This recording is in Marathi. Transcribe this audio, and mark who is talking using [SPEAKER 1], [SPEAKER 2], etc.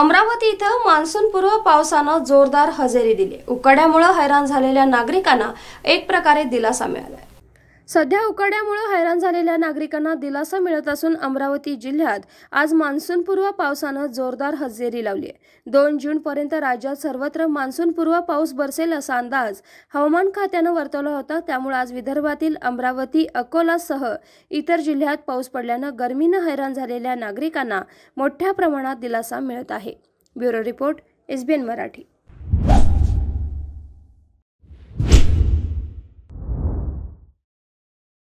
[SPEAKER 1] अमरावती इथं मान्सूनपूर्व पावसानं जोरदार हजेरी दिली उकाड्यामुळे हैराण झालेल्या नागरिकांना एक प्रकारे दिलासा मिळालाय सध्या उकाड्यामुळे हैराण झालेल्या नागरिकांना दिलासा मिळत असून अमरावती जिल्ह्यात आज मान्सूनपूर्व पावसानं जोरदार हजेरी लावली आहे दोन जूनपर्यंत राज्यात सर्वत्र मान्सूनपूर्व पाऊस बरसेल असा अंदाज हवामान खात्यानं वर्तवला होता त्यामुळे आज विदर्भातील अमरावती अकोलासह इतर जिल्ह्यात पाऊस पडल्यानं गर्मीनं हैराण झालेल्या नागरिकांना मोठ्या प्रमाणात दिलासा मिळत आहे ब्युरो रिपोर्ट एसबीएन मराठी